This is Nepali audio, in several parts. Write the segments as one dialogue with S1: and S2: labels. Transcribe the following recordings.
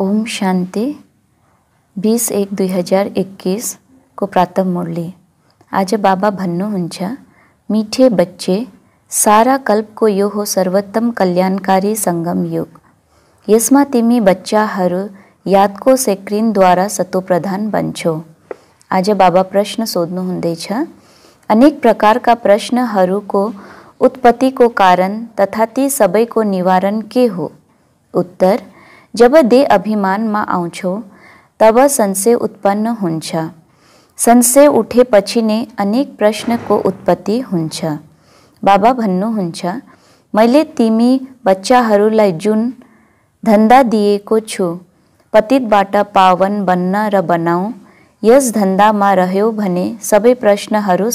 S1: ओम शांति 20 एक 2021 को प्रातः मुरली आज बाबा भन्नु हुन्छ मीठे बच्चे सारा कल्प को यो हो सर्वोत्तम कल्याणकारी संगम युग इसमें तिमी बच्चा सेक्रीन द्वारा सतो प्रधान बनो आज बाबा प्रश्न सोध्नुहुँदैछ अनेक को उत्पत्ति को कारण तथा ती सब को निवारण के हो उत्तर जब दे में અભિમાનમાં तब संशय उत्पन्न होशय उठे સંશય ने अनेक प्रश्न को उत्पत्ति बाबा भन्न मैं तिमी बच्चा जुन धंदा दु पतित बाट पावन बन्न र बनाऊ धंदा में रहो भने सबै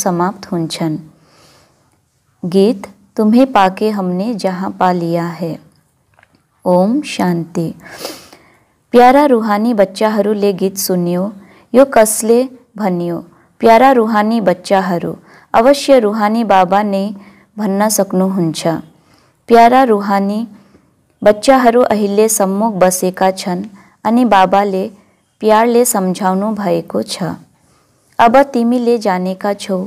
S1: समाप्त हो गीत तुम्हें पाके हमने जहाँ पा लिया है ઓમ શાંતિ પ્યારા રૂહાની બચ્ચાहरूले गीत સુન્યો यो कसले भनियो प्यारा रूहानी बच्चा अवश्य रूहानी बाबा ने भन्न सक्नुहुन्छ प्यारा रूहानी बच्चा अहिले सम्मुख बस छन् अनि बाबाले प्यारले सम्झाउनु भएको छ अब तिमीले जानेका छौ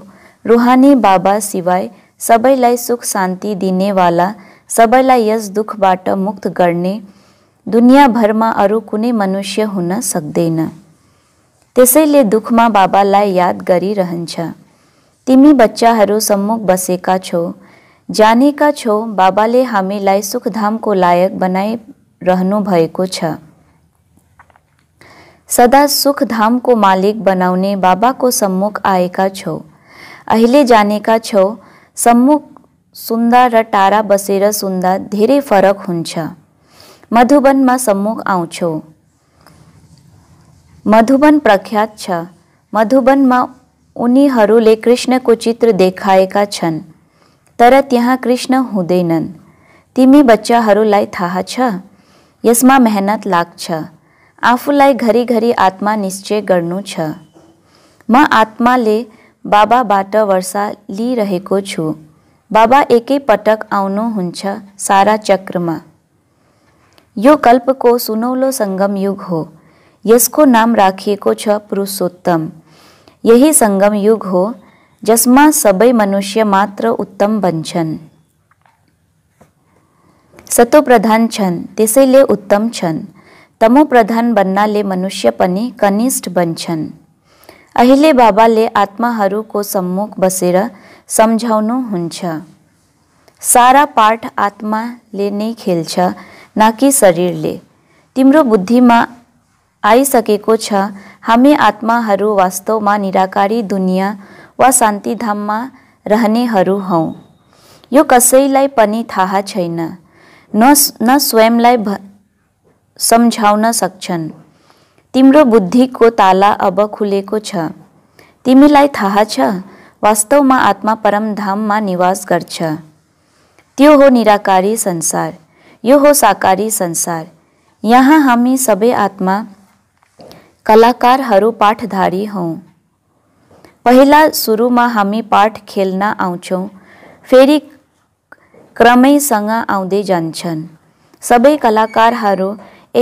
S1: रुहानी बाबा सिवाय सबैलाई सुख शान्ति दिनेवाला सबैलाई यस दुःखबाट मुक्त गर्ने दुनियाँभरमा अरू कुनै मनुष्य हुन सक्दैन त्यसैले दुःखमा बाबालाई याद गरिरहन्छ तिमी बच्चाहरू सम्मुख बसेका छौ जानेका छौ बाबाले हामीलाई सुखधामको लायक बनाइरहनु भएको छ सदा सुखधामको मालिक बनाउने बाबाको सम्मुख आएका छौ अहिले जानेका छौ सम्मुख सुन्दा र टाढा बसेर सुन्दा धेरै फरक हुन्छ मधुबनमा सम्मुख आउँछौ मधुबन प्रख्यात छ मधुबनमा उनीहरूले कृष्णको चित्र देखाएका छन् तर त्यहाँ कृष्ण हुँदैनन् तिमी बच्चाहरूलाई थाहा छ यसमा मेहनत लाग्छ आफूलाई घरिघरि आत्मा निश्चय गर्नु छ म आत्माले बाबाबाट वर्षा लिइरहेको छु बाबा एकैपटक आउनुहुन्छ सारा चक्रमा यो कल्पको सुनौलो संगम युग हो यसको नाम राखिएको छ पुरुषोत्तम यही संगम युग हो जसमा सबै मनुष्य मात्र उत्तम बन्छन् सतो प्रधान छन् त्यसैले उत्तम छन् तमो प्रधान बन्नाले मनुष्य पनि कनिष्ठ बन्छन् अहिले बाबाले आत्माहरूको सम्मुख बसेर हुन्छ सारा पाठ आत्माले नै खेल्छ न कि शरीरले तिम्रो बुद्धिमा आइसकेको छ हामी आत्माहरू वास्तवमा निराकारी दुनियाँ वा शान्तिधाममा रहनेहरू हौ यो कसैलाई पनि थाहा छैन न न स्वयंलाई भ सम्झाउन सक्छन् तिम्रो बुद्धिको ताला अब खुलेको छ तिमीलाई थाहा छ आत्मा परम धाममा निवास गर्छ त्यो हो निराकारी संसार यो हो साकारी संसार यहाँ हामी सबै आत्मा कलाकारहरू पाठधारी हौँ पहिला सुरुमा हामी पाठ खेल्न आउँछौँ फेरि क्रमैसँग आउँदै जान्छन् सबै कलाकारहरू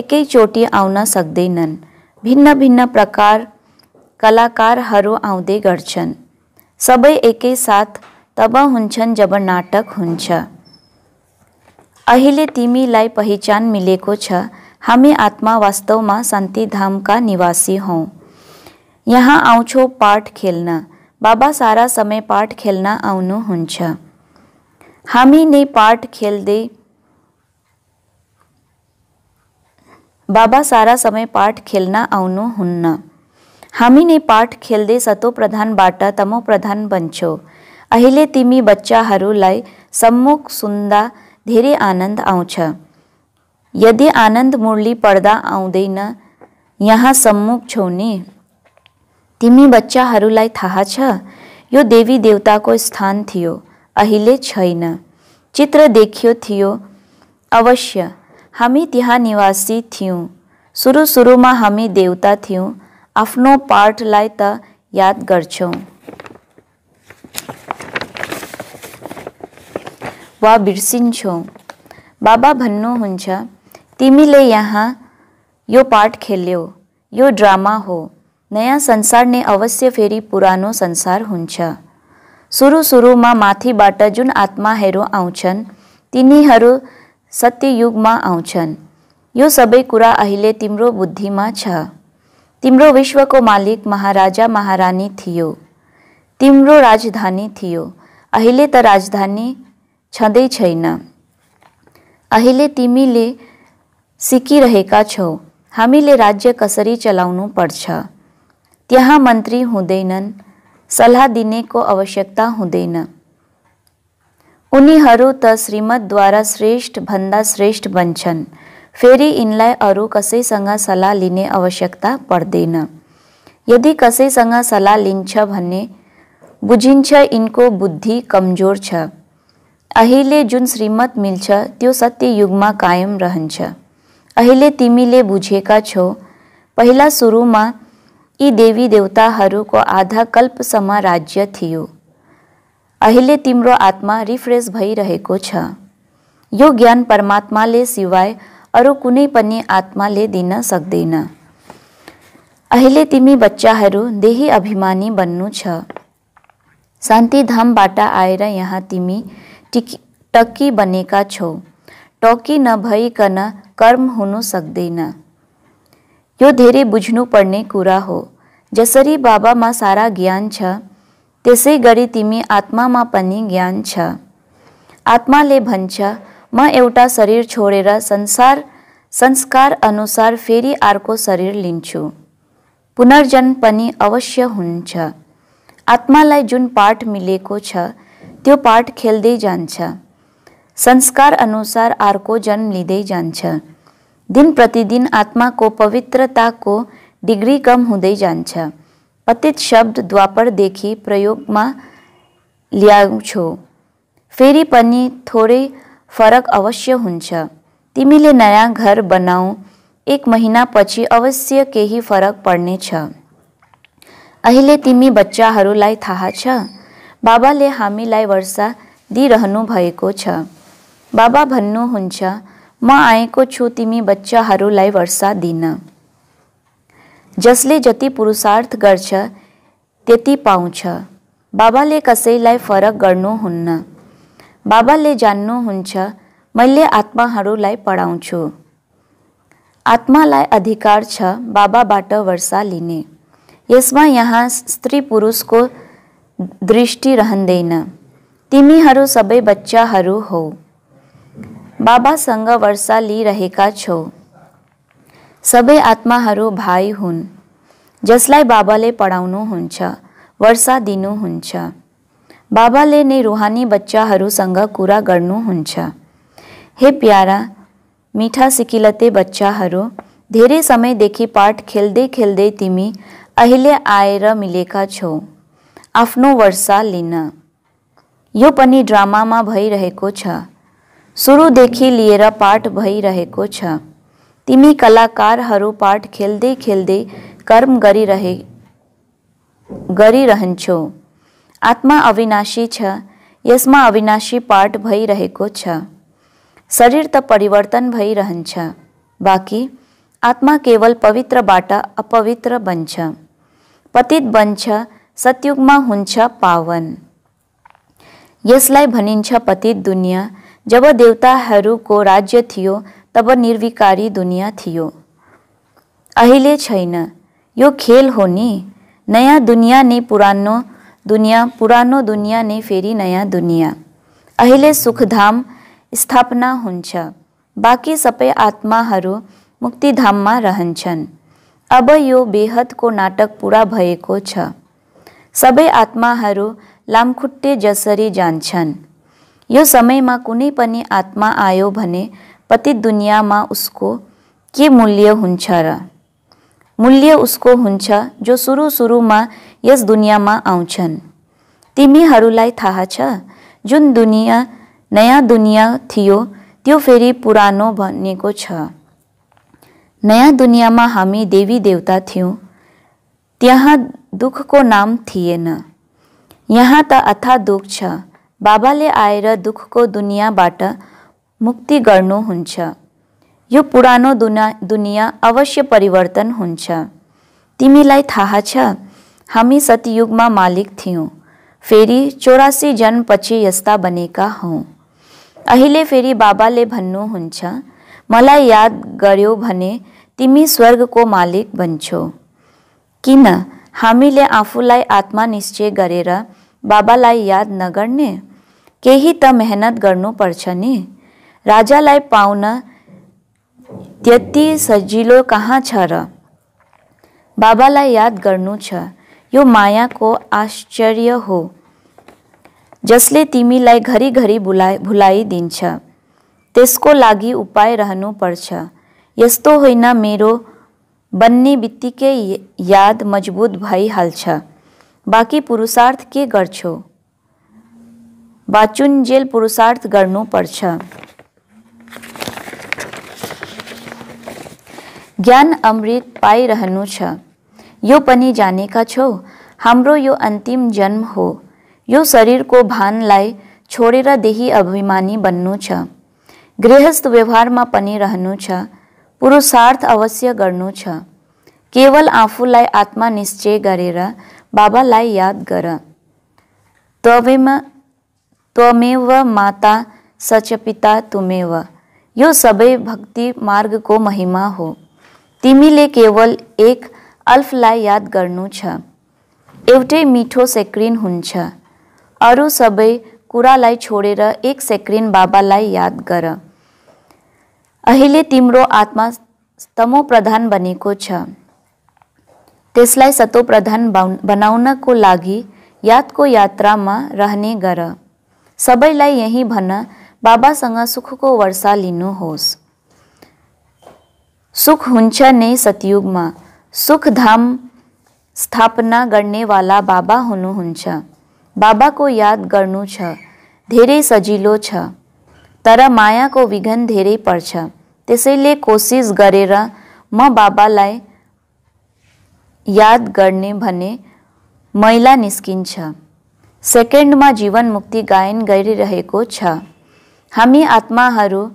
S1: एकैचोटि आउन सक्दैनन् भिन्न भिन्न प्रकार कलाकारहरू आउँदै गर्छन् सबै एकैसाथ तब हुन्छन् जब नाटक हुन्छ अहिले तिमीलाई पहिचान मिलेको छ हामी आत्मा वास्तवमा शान्तिधामका निवासी हौ यहाँ आउँछौ पाठ खेल्न बाबा सारा समय पाठ खेल्न आउनुहुन्छ हामी नै पाठ खेल्दै बाबा सारा समय पाठ खेल्न आउनुहुन्न नै पाठ खेल्दै तमो तमोप्रधान बन्छौ अहिले तिमी बच्चाहरूलाई सम्मुख सुन्दा धेरै आनन्द आउँछ यदि आनन्द मुरली पढ्दा आउँदैन यहाँ सम्मुख छौ नि तिमी बच्चाहरूलाई थाहा छ यो देवी देवताको स्थान थियो अहिले छैन चित्र देखियो थियो अवश्य हामी त्यहाँ निवासी थियौँ सुरु सुरुमा हामी देवता थियौँ आफ्नो पाठलाई त याद गर्छौँ वा बिर्सिन्छौँ बाबा भन्नुहुन्छ तिमीले यहाँ यो पाठ खेल्यौ यो ड्रामा हो नयाँ संसार नै अवश्य फेरि पुरानो संसार हुन्छ सुरु सुरुमा माथिबाट जुन आत्माहरू आउँछन् तिनीहरू सत्ययुगमा आउँछन् यो सबै कुरा अहिले तिम्रो बुद्धिमा छ तिम्रो विश्व को मालिक महाराजा महारानी थियो तिम्रो राजधानी थियो अहिले त राजधानी छँदै छैन अहिले तिमीले सिकिरहेका छौ हामीले राज्य कसरी चलाउनु पर्छ त्यहाँ मन्त्री हुँदैनन् सल्लाह दिनेको आवश्यकता हुँदैन उनीहरू त श्रीमद्द्वारा श्रेष्ठ भन्दा श्रेष्ठ बन्छन् फेरि यिनलाई अरू कसैसँग सल्लाह लिने आवश्यकता पर्दैन यदि कसैसँग सल्लाह लिन्छ भने बुझिन्छ यिनको बुद्धि कमजोर छ अहिले जुन श्रीमत मिल्छ त्यो सत्ययुगमा कायम रहन्छ अहिले तिमीले बुझेका छौ पहिला सुरुमा यी देवी देवताहरूको आधा कल्पसम्म राज्य थियो अहिले तिम्रो आत्मा रिफ्रेस भइरहेको छ यो ज्ञान परमात्माले सिवाय अरू कुनै पनि आत्माले दिन सक्दैन अहिले तिमी बच्चाहरू देही अभिमानी बन्नु छ शान्ति धामबाट आएर यहाँ तिमी टिकी टक्की बनेका छौ टक्की नभइकन कर्म हुनु सक्दैन यो धेरै बुझ्नुपर्ने कुरा हो जसरी बाबामा सारा ज्ञान छ त्यसै गरी तिमी आत्मामा पनि ज्ञान छ आत्माले भन्छ म एउटा शरीर छोडेर संसार संस्कार अनुसार फेरि अर्को शरीर लिन्छु पुनर्जन्म पनि अवश्य हुन्छ आत्मालाई जुन पाठ मिलेको छ त्यो पाठ खेल्दै जान्छ संस्कार अनुसार अर्को जन्म लिँदै जान्छ दिन प्रतिदिन आत्माको पवित्रताको डिग्री कम हुँदै जान्छ पतित शब्द द्वापरदेखि प्रयोगमा ल्याउँछु फेरि पनि थोरै फरक अवश्य हुन्छ तिमीले नयाँ घर बनाऊ एक महिनापछि अवश्य केही फरक पर्नेछ अहिले तिमी बच्चाहरूलाई थाहा छ बाबाले हामीलाई वर्षा दिइरहनु भएको छ बाबा भन्नुहुन्छ म आएको छु तिमी बच्चाहरूलाई वर्षा दिन जसले जति पुरुषार्थ गर्छ त्यति पाउँछ बाबाले कसैलाई फरक गर्नुहुन्न बाबाले जान्नुहुन्छ मैले आत्माहरूलाई पढाउँछु आत्मालाई अधिकार छ बाबाबाट वर्षा लिने यसमा यहाँ स्त्री पुरुषको दृष्टि रहँदैन तिमीहरू सबै बच्चाहरू हौ बाबासँग वर्षा लिइरहेका छौ सबै आत्माहरू भाइ हुन् जसलाई बाबाले पढाउनुहुन्छ वर्षा दिनुहुन्छ बाबाले नै रुहानी बच्चाहरूसँग कुरा गर्नुहुन्छ हे प्यारा मिठा सिकिलते बच्चाहरू धेरै समयदेखि पाठ खेल्दै खेल्दै तिमी अहिले आएर मिलेका छौ आफ्नो वर्षा लिन यो पनि ड्रामामा भइरहेको छ सुरुदेखि लिएर पाठ भइरहेको छ तिमी कलाकारहरू पाठ खेल्दै खेल्दै कर्म गरिरहे गरिरहन्छौ आत्मा अविनाशी छ यसमा अविनाशी पार्ट भइरहेको छ शरीर त परिवर्तन भइरहन्छ बाँकी आत्मा केवल पवित्रबाट अपवित्र बन्छ पतित बन्छ सत्युगमा हुन्छ पावन यसलाई भनिन्छ पतित दुनियाँ जब देवताहरूको राज्य थियो तब निर्विकारी दुनियाँ थियो अहिले छैन यो खेल हो नि नयाँ दुनियाँ नै पुरानो दुनियाँ पुरानो दुनियाँ नै फेरि नयाँ दुनियाँ अहिले सुखधाम स्थापना हुन्छ बाँकी सबै आत्माहरू मुक्तिधाममा रहन्छन् अब यो बेहदको नाटक पुरा भएको छ सबै आत्माहरू लामखुट्टे जसरी जान्छन् यो समयमा कुनै पनि आत्मा आयो भने पतित दुनियाँमा उसको के मूल्य हुन्छ र मूल्य उसको हुन्छ जो सुरु सुरुमा यस दुनियाँमा आउँछन् तिमीहरूलाई थाहा छ जुन दुनियाँ नयाँ दुनियाँ थियो त्यो फेरि पुरानो बनेको छ नयाँ दुनियाँमा हामी देवी देवता थियौँ त्यहाँ दुःखको नाम थिएन यहाँ त अथा दुःख छ बाबाले आएर दुःखको दुनियाँबाट मुक्ति गर्नुहुन्छ यो पुरानो दुना दुनियाँ अवश्य परिवर्तन हुन्छ तिमीलाई थाहा छ हामी सतयुगमा मालिक थियौँ फेरि चौरासी जन्मपछि यस्ता बनेका हौँ अहिले फेरि बाबाले भन्नुहुन्छ मलाई याद गर्यो भने तिमी स्वर्गको मालिक बन्छौ किन हामीले आफूलाई निश्चय गरेर बाबालाई याद नगर्ने केही त मेहनत गर्नुपर्छ नि राजालाई पाउन त्यति सजिलो कहाँ छ र बाबालाई याद गर्नु छ यो मायाको आश्चर्य हो जसले तिमीलाई घरिघरि भुलाइ भुलाइदिन्छ त्यसको लागि उपाय रहनुपर्छ यस्तो होइन मेरो बन्ने बित्तिकै याद मजबुत भइहाल्छ बाँकी पुरुषार्थ के गर्छौ बाचुन्जेल पुरुषार्थ गर्नुपर्छ ज्ञान अमृत पाइरहनु छ यो पनि जानेका छौ हाम्रो यो अन्तिम जन्म हो यो शरीरको भानलाई छोडेर देही अभिमानी बन्नु छ गृहस्थ व्यवहारमा पनि रहनु छ पुरुषार्थ अवश्य गर्नु छ केवल आफूलाई निश्चय गरेर बाबालाई याद गर त्वमेव त्वमेव माता सच पिता तुमेव यो सबै भक्ति मार्गको महिमा हो तिमीले केवल एक अल्फलाई याद गर्नु छ एउटै मिठो सेक्रिन हुन्छ अरू सबै कुरालाई छोडेर एक सेक्रिन बाबालाई याद गर अहिले तिम्रो आत्मा स्तमो प्रधान बनेको छ त्यसलाई सतो प्रधान बनाउनको लागि यादको यात्रामा रहने गर सबैलाई यही भन बाबासँग सुखको वर्षा लिनुहोस् सुख हुन्छ नै सतयुगमा सुखधाम स्थापना गर्नेवाला बाबा हुनुहुन्छ बाबाको याद गर्नु छ धेरै सजिलो छ तर मायाको विघन धेरै पर्छ त्यसैले कोसिस गरेर म बाबालाई याद गर्ने भने मैला निस्किन्छ सेकेन्डमा जीवन मुक्ति गायन गरिरहेको छ हामी आत्माहरू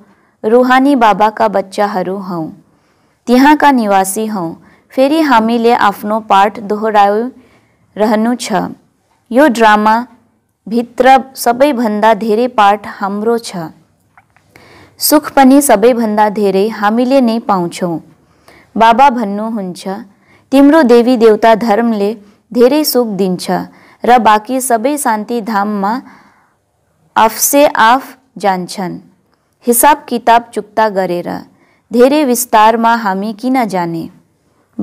S1: रुहानी बाबाका बच्चाहरू हौँ त्यहाँका निवासी हौँ फेरि हामीले आफ्नो पाठ दोहोऱ्याइरहनु रहनु छ यो ड्रामा भित्र सबैभन्दा धेरै पाठ हाम्रो छ सुख पनि सबैभन्दा धेरै हामीले नै पाउँछौँ बाबा भन्नुहुन्छ तिम्रो देवी देवता धर्मले धेरै सुख दिन्छ र बाँकी सबै शान्ति धाममा आफसे आफ जान्छन् हिसाब किताब चुक्ता गरेर धेरै विस्तारमा हामी किन जाने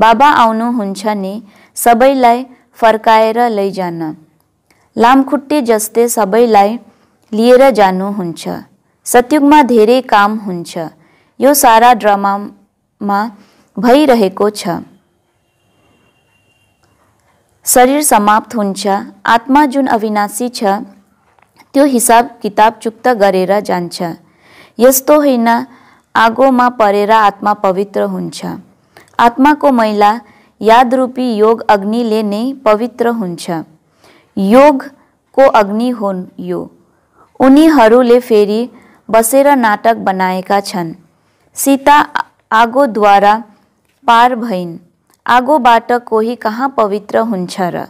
S1: बाबा आउनुहुन्छ नि सबैलाई फर्काएर लैजान लामखुट्टे जस्तै सबैलाई लिएर जानुहुन्छ सत्युगमा धेरै काम हुन्छ यो सारा ड्रामामा भइरहेको छ शरीर समाप्त हुन्छ आत्मा जुन अविनाशी छ त्यो हिसाब किताब चुक्त गरेर जान्छ यस्तो होइन आगोमा परेर आत्मा पवित्र हुन्छ आत्माको मैला यादरूपी योग अग्निले नै पवित्र हुन्छ योगको अग्नि हुन् यो उनीहरूले फेरि बसेर नाटक बनाएका छन् सीता आगोद्वारा पार भइन् आगोबाट कोही कहाँ पवित्र हुन्छ र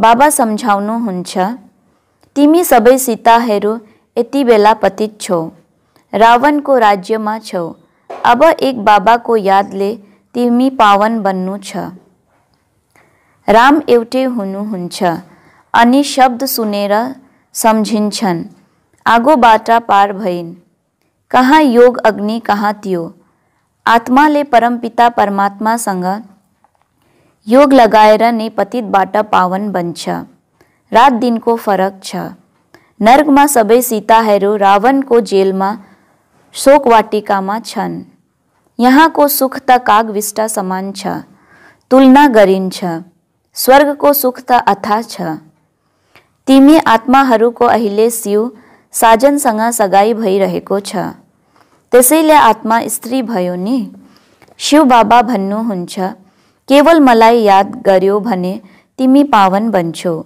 S1: बाबा सम्झाउनुहुन्छ तिमी सबै सीताहरू यति बेला पतित छौ रावणको राज्यमा छौ अब एक बाबाको यादले तिमी पावन बन्नु राम एवटे हुनुहुन्छ अनि शब्द सुनेर सम्झिन्छन् आगो बाटा पार भइन् कहाँ योग अग्नि कहाँ त्यो आत्माले परमपिता संग योग लगाएर नै पतितबाट पावन बन्छ रात दिन को फरक छ नर्कमा सबै सीताहरू रावणको जेलमा शोकवाटिकामा छन् यहाँको सुख त कागविष्टा समान छ तुलना गरिन्छ स्वर्गको सुख त अथा छ तिमी आत्माहरूको अहिले शिव साजनसँग सगाई भइरहेको छ त्यसैले आत्मा स्त्री भयो नि शिव बाबा भन्नुहुन्छ केवल मलाई याद गर्यो भने तिमी पावन बन्छौ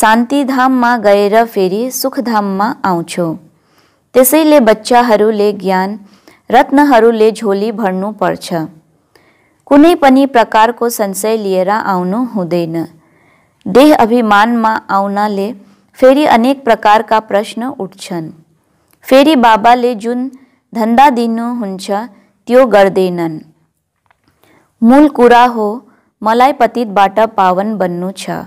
S1: शान्तिधाममा गएर फेरि सुखधाममा आउँछौ त्यसैले बच्चाहरूले ज्ञान रत्नहरूले झोली भर्नु पर्छ कुनै पनि प्रकारको संशय लिएर आउनु हुँदैन देह अभिमानमा आउनाले फेरि अनेक प्रकारका प्रश्न उठ्छन् फेरि बाबाले जुन धन्दा दिनुहुन्छ त्यो गर्दैनन् मूल कुरा हो मलाई पतितबाट पावन बन्नु छ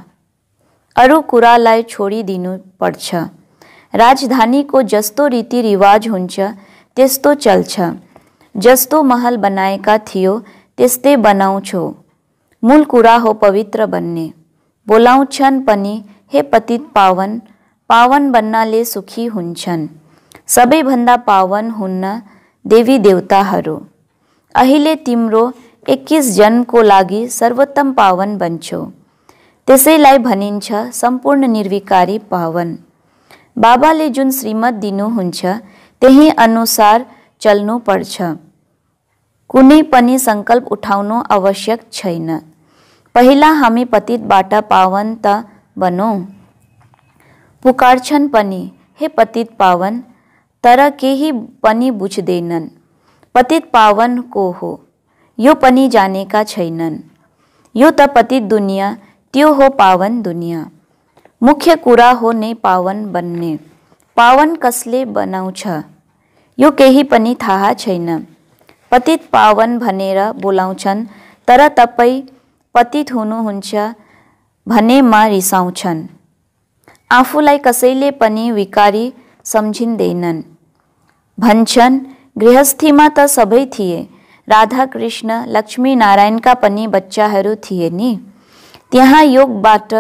S1: अरू कुरालाई छोडिदिनु पर्छ राजधानीको जस्तो रीतिरिवाज हुन्छ त्यस्तो चल्छ जस्तो महल बनाएका थियो त्यस्तै बनाउँछौ मूल कुरा हो पवित्र बन्ने बोलाउँछन् पनि हे पतित पावन पावन बन्नाले सुखी हुन्छन् सबैभन्दा पावन हुन्न देवी देवताहरू अहिले तिम्रो एक्किस जन्मको लागि सर्वोत्तम पावन बन्छौ त्यसैलाई भनिन्छ सम्पूर्ण निर्विकारी पावन बाबाले जुन श्रीमत दिनुहुन्छ તેહી અનુસાર ચલનું પડશે કુની પની સંકલ્પ ઉઠાવનો આવશ્યક छैन પહેલા हामी પતિતबाट पावन त બનો પુકાર્છન पनि हे પતિત पावन तर केही पनि बुझ्दैनन् पतित पावन को हो यो पनि जानेका छैनन् यो त पतित दुनियाँ त्यो हो पावन दुनियाँ मुख्य कुरा हो नै पावन बन्ने पावन कसले बनाउँछ यो केही पनि थाहा छैन पतित पावन भनेर बोलाउँछन् तर तपाईँ पतित हुनुहुन्छ भनेमा रिसाउँछन् आफूलाई कसैले पनि विकारी सम्झिँदैनन् भन्छन् गृहस्थीमा त सबै थिए राधा कृष्ण लक्ष्मीनारायणका पनि बच्चाहरू थिए नि त्यहाँ योगबाट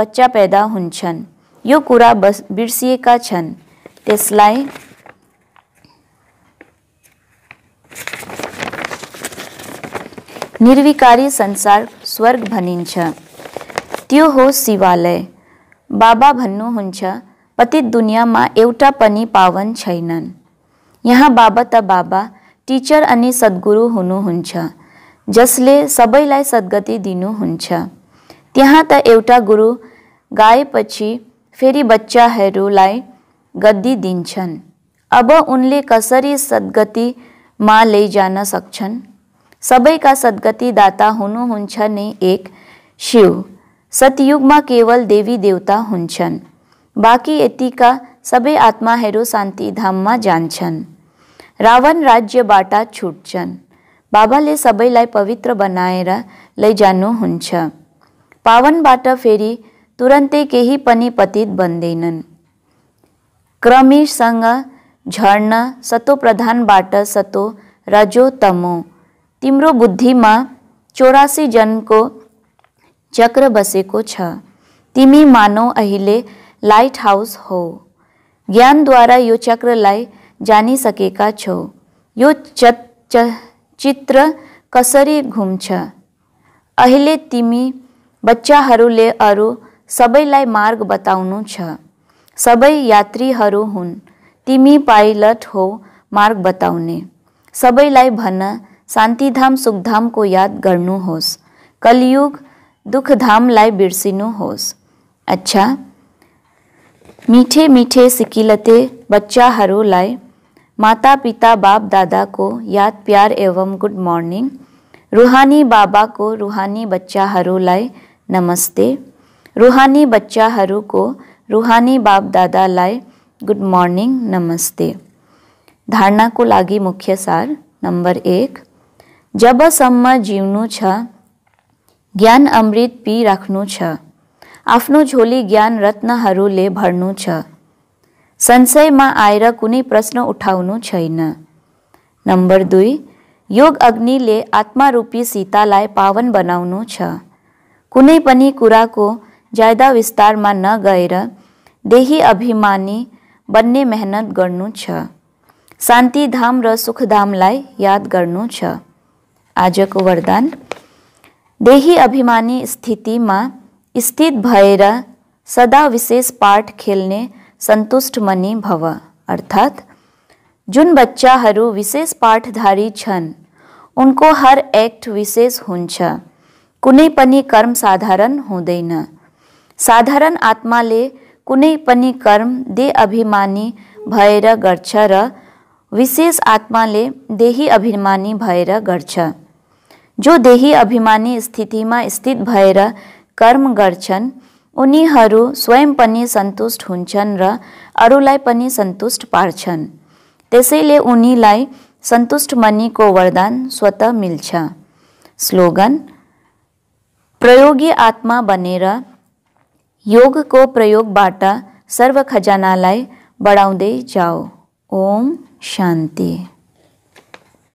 S1: बच्चा पैदा हुन्छन् यो कुरा बस बिर्सिएका छन् त्यसलाई निर्विकारी संसार स्वर्ग भनिन्छ त्यो हो शिवालय बाबा भन्नुहुन्छ पतित दुनियाँमा एउटा पनि पावन छैनन् यहाँ बाबा त बाबा टिचर अनि सद्गुरु हुनुहुन्छ जसले सबैलाई सद्गति दिनुहुन्छ त्यहाँ त एउटा गुरु गाएपछि फेरि बच्चाहरूलाई गद्दी दिन्छन् अब उनले कसरी सद्गतिमा लैजान सक्छन् सबैका दाता हुनुहुन्छ नै एक शिव सतयुगमा केवल देवी देवता हुन्छन् बाँकी यतिका सबै आत्माहरू शान्तिधाममा जान्छन् रावण राज्यबाट छुट्छन् बाबाले सबैलाई पवित्र बनाएर लैजानुहुन्छ पावनबाट फेरि तुरन्तै केही पनि पतित बन्दैनन् क्रमीसँग झर्न सतो प्रधानबाट सतो रजो तमो तिम्रो बुद्धिमा चौरासी जनको चक्र बसेको छ तिमी मानौ अहिले लाइट हाउस हो ज्ञानद्वारा यो चक्रलाई जानिसकेका छौ यो च चित्र कसरी घुम्छ अहिले तिमी बच्चाहरूले अरू सबैलाई मार्ग बताउनु छ सबै यात्रीहरू हुन् तिमी पाइलट हो मार्ग बताउने सबैलाई भन्न शान्तिधाम सुखधामको याद गर्नुहोस् कलियुग दुःखधामलाई बिर्सिनुहोस् अच्छा मिठे मिठे सिकिलते बच्चाहरूलाई माता पिता बाप दादाको याद प्यार एवं गुड मर्निङ रुहानी बाबाको रुहानी बच्चाहरूलाई नमस्ते रूहानी बच्चा को रूहानी बाप बापदादालाई गुड मर्निंग नमस्ते धारणाको लागि मुख्य सार नंबर एक जबसम्म जिउनु छ ज्ञान अमृत पी छ आफ्नो झोली ज्ञान रत्नहरूले भर्नु छ संशयमा आएर कुनै प्रश्न उठाउनु छैन नम्बर दुई योग अग्निले आत्मारूपी सीतालाई पावन बनाउनु छ कुनै पनि कुराको ज्यादा विस्तार में न गए देही अभिमानी बनने मेहनत गर्नु छ शान्तिधाम र सुखधामलाई याद कर आज को वरदान देही अभिमानी में स्थित भर सदा विशेष पाठ खेलने संतुष्ट मनी भव अर्थात जुन बच्चा विशेष पाठधारी उनको हर एक्ट विशेष होने पर कर्म साधारण होते साधारण आत्माले कुनै पनि कर्म दे अभिमानी भएर गर्छ र विशेष आत्माले देही अभिमानी भएर गर्छ जो देही अभिमानी स्थितिमा स्थित भएर कर्म गर्छन् उनीहरू स्वयं पनि सन्तुष्ट हुन्छन् र अरूलाई पनि सन्तुष्ट पार्छन् त्यसैले उनीलाई सन्तुष्ट मनीको वरदान स्वत मिल्छ स्लोगन प्रयोगी आत्मा बनेर યોગકો પ્રયોગ બાટા સર્વ ખજાનાલય બળાઉંદે જાઓ ઓમ શાંતિ